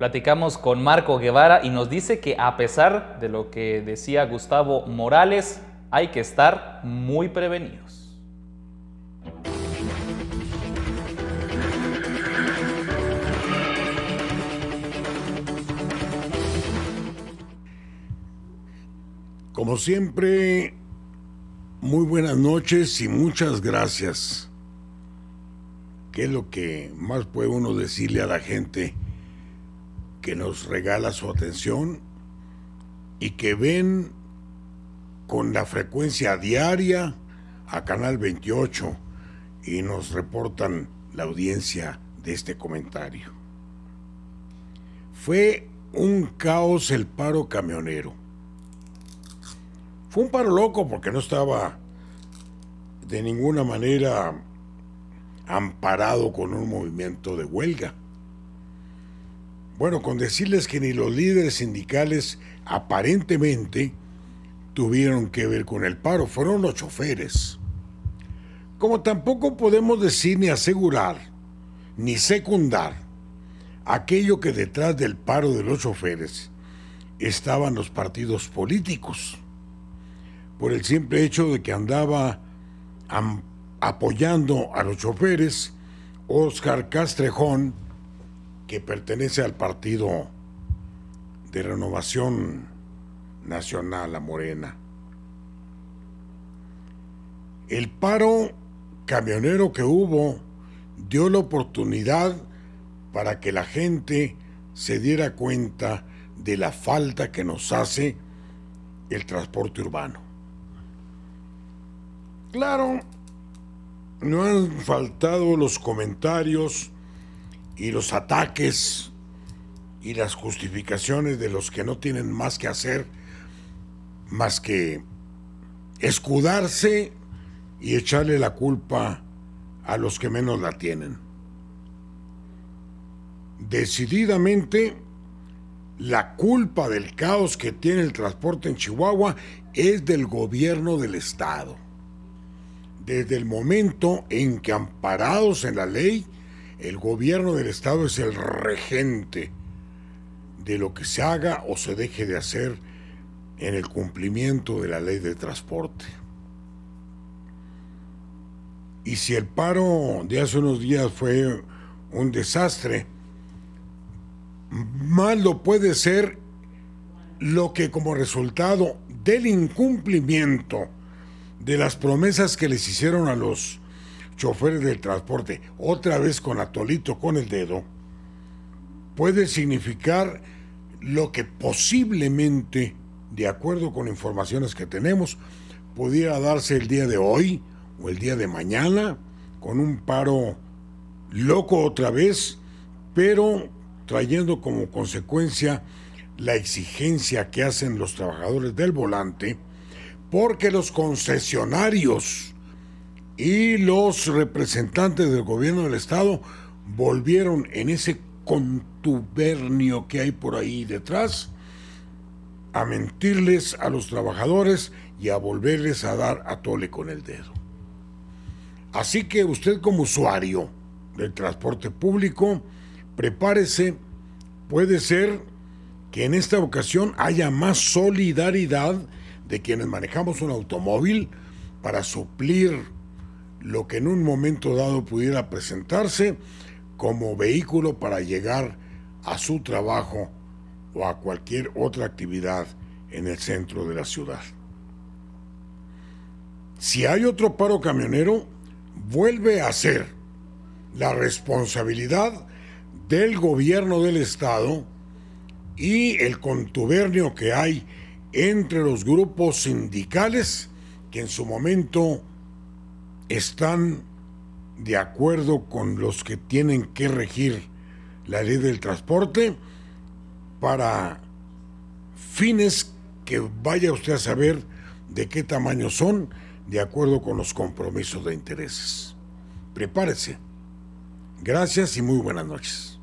Platicamos con Marco Guevara y nos dice que a pesar de lo que decía Gustavo Morales, hay que estar muy prevenidos. Como siempre, muy buenas noches y muchas gracias. ¿Qué es lo que más puede uno decirle a la gente? que nos regala su atención y que ven con la frecuencia diaria a Canal 28 y nos reportan la audiencia de este comentario. Fue un caos el paro camionero. Fue un paro loco porque no estaba de ninguna manera amparado con un movimiento de huelga. Bueno, con decirles que ni los líderes sindicales aparentemente tuvieron que ver con el paro, fueron los choferes. Como tampoco podemos decir ni asegurar, ni secundar, aquello que detrás del paro de los choferes estaban los partidos políticos, por el simple hecho de que andaba apoyando a los choferes Oscar Castrejón, que pertenece al partido de renovación nacional, a Morena. El paro camionero que hubo dio la oportunidad para que la gente se diera cuenta de la falta que nos hace el transporte urbano. Claro, no han faltado los comentarios y los ataques y las justificaciones de los que no tienen más que hacer más que escudarse y echarle la culpa a los que menos la tienen. Decididamente, la culpa del caos que tiene el transporte en Chihuahua es del gobierno del Estado. Desde el momento en que amparados en la ley, el gobierno del Estado es el regente de lo que se haga o se deje de hacer en el cumplimiento de la ley de transporte. Y si el paro de hace unos días fue un desastre, malo puede ser lo que como resultado del incumplimiento de las promesas que les hicieron a los choferes del transporte, otra vez con atolito con el dedo, puede significar lo que posiblemente, de acuerdo con informaciones que tenemos, pudiera darse el día de hoy o el día de mañana, con un paro loco otra vez, pero trayendo como consecuencia la exigencia que hacen los trabajadores del volante, porque los concesionarios y los representantes del gobierno del estado volvieron en ese contubernio que hay por ahí detrás a mentirles a los trabajadores y a volverles a dar a tole con el dedo. Así que usted como usuario del transporte público, prepárese, puede ser que en esta ocasión haya más solidaridad de quienes manejamos un automóvil para suplir lo que en un momento dado pudiera presentarse como vehículo para llegar a su trabajo o a cualquier otra actividad en el centro de la ciudad. Si hay otro paro camionero, vuelve a ser la responsabilidad del gobierno del Estado y el contubernio que hay entre los grupos sindicales que en su momento están de acuerdo con los que tienen que regir la ley del transporte para fines que vaya usted a saber de qué tamaño son de acuerdo con los compromisos de intereses. Prepárese. Gracias y muy buenas noches.